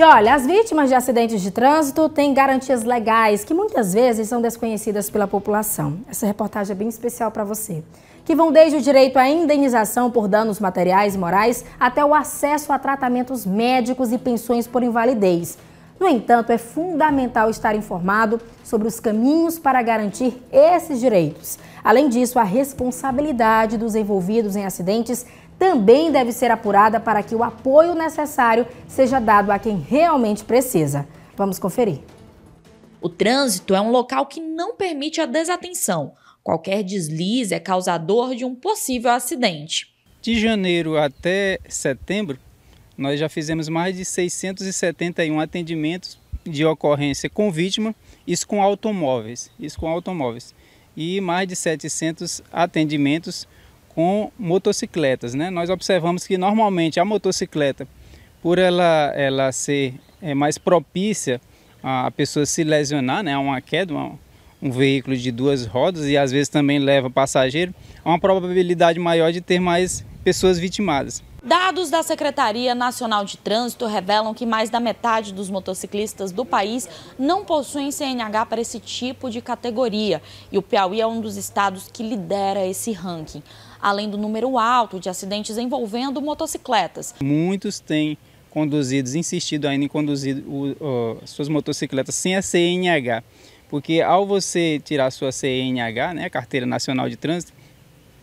E olha, as vítimas de acidentes de trânsito têm garantias legais que muitas vezes são desconhecidas pela população. Essa reportagem é bem especial para você. Que vão desde o direito à indenização por danos materiais e morais até o acesso a tratamentos médicos e pensões por invalidez. No entanto, é fundamental estar informado sobre os caminhos para garantir esses direitos. Além disso, a responsabilidade dos envolvidos em acidentes também deve ser apurada para que o apoio necessário seja dado a quem realmente precisa. Vamos conferir. O trânsito é um local que não permite a desatenção. Qualquer deslize é causador de um possível acidente. De janeiro até setembro, nós já fizemos mais de 671 atendimentos de ocorrência com vítima, isso com automóveis, isso com automóveis, e mais de 700 atendimentos com motocicletas. Né? Nós observamos que normalmente a motocicleta, por ela, ela ser é, mais propícia a pessoa se lesionar, né, uma queda, uma, um veículo de duas rodas e às vezes também leva passageiro, há uma probabilidade maior de ter mais pessoas vitimadas. Dados da Secretaria Nacional de Trânsito revelam que mais da metade dos motociclistas do país não possuem CNH para esse tipo de categoria. E o Piauí é um dos estados que lidera esse ranking, além do número alto de acidentes envolvendo motocicletas. Muitos têm conduzido, insistido ainda em conduzir o, o, suas motocicletas sem a CNH, porque ao você tirar a sua CNH, né, a Carteira Nacional de Trânsito,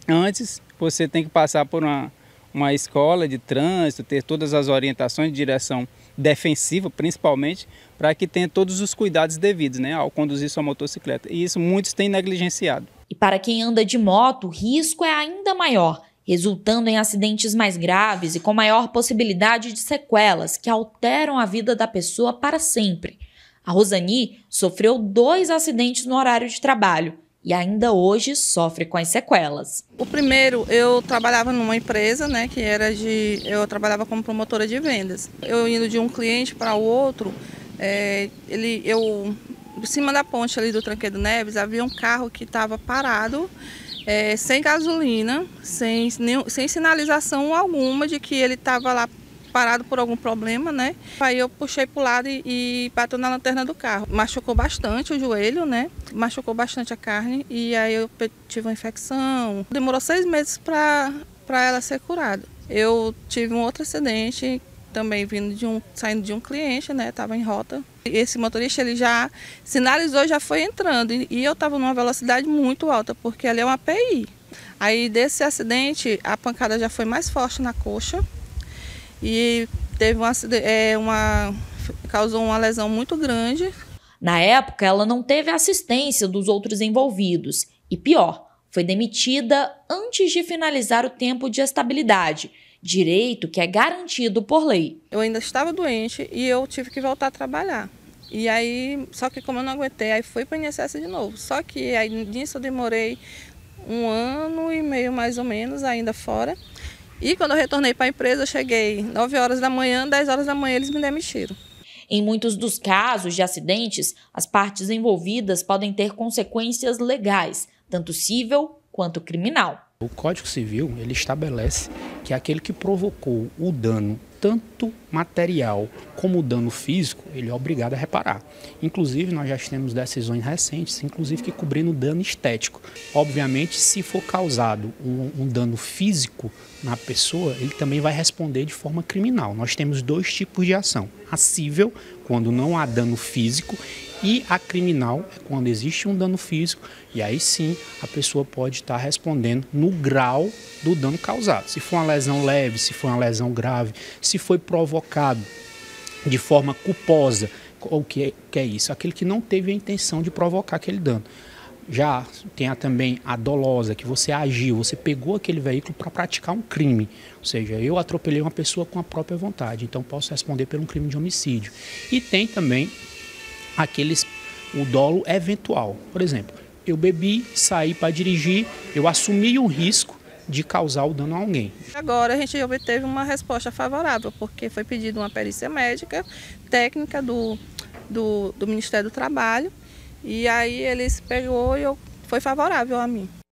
antes você tem que passar por uma uma escola de trânsito, ter todas as orientações de direção defensiva, principalmente, para que tenha todos os cuidados devidos né, ao conduzir sua motocicleta. E isso muitos têm negligenciado. E para quem anda de moto, o risco é ainda maior, resultando em acidentes mais graves e com maior possibilidade de sequelas que alteram a vida da pessoa para sempre. A Rosani sofreu dois acidentes no horário de trabalho e ainda hoje sofre com as sequelas. O primeiro, eu trabalhava numa empresa, né, que era de eu trabalhava como promotora de vendas. Eu indo de um cliente para o outro, é, ele eu em cima da ponte ali do Tranquedo Neves havia um carro que estava parado. É, sem gasolina, sem, sem sinalização alguma de que ele estava lá parado por algum problema, né? Aí eu puxei pro lado e, e bateu na lanterna do carro. Machucou bastante o joelho, né? Machucou bastante a carne e aí eu tive uma infecção. Demorou seis meses para para ela ser curada. Eu tive um outro acidente também vindo de um saindo de um cliente, né? Tava em rota. Esse motorista ele já sinalizou, já foi entrando e eu estava numa velocidade muito alta porque ali é uma PI. Aí desse acidente a pancada já foi mais forte na coxa e teve uma, é, uma causou uma lesão muito grande. Na época, ela não teve assistência dos outros envolvidos e pior, foi demitida antes de finalizar o tempo de estabilidade, direito que é garantido por lei. Eu ainda estava doente e eu tive que voltar a trabalhar. E aí, só que como eu não aguentei, aí fui para o INSS de novo. Só que aí nisso eu demorei um ano e meio mais ou menos ainda fora. E quando eu retornei para a empresa, eu cheguei 9 horas da manhã, 10 horas da manhã eles me demitiram. Em muitos dos casos de acidentes, as partes envolvidas podem ter consequências legais, tanto civil quanto criminal. O Código Civil ele estabelece que aquele que provocou o dano tanto material como dano físico, ele é obrigado a reparar. Inclusive, nós já temos decisões recentes, inclusive que cobrindo dano estético. Obviamente, se for causado um, um dano físico na pessoa, ele também vai responder de forma criminal. Nós temos dois tipos de ação: a civil, quando não há dano físico, e a criminal é quando existe um dano físico, e aí sim a pessoa pode estar respondendo no grau do dano causado. Se for uma lesão leve, se for uma lesão grave, se foi provocada provocado de forma culposa. O que é, que é isso? Aquele que não teve a intenção de provocar aquele dano. Já tem a, também a dolosa, que você agiu, você pegou aquele veículo para praticar um crime. Ou seja, eu atropelei uma pessoa com a própria vontade, então posso responder por um crime de homicídio. E tem também aqueles o dolo eventual. Por exemplo, eu bebi, saí para dirigir, eu assumi um risco de causar o dano a alguém. Agora a gente obteve uma resposta favorável, porque foi pedido uma perícia médica técnica do, do, do Ministério do Trabalho, e aí eles pegou e eu, foi favorável a mim.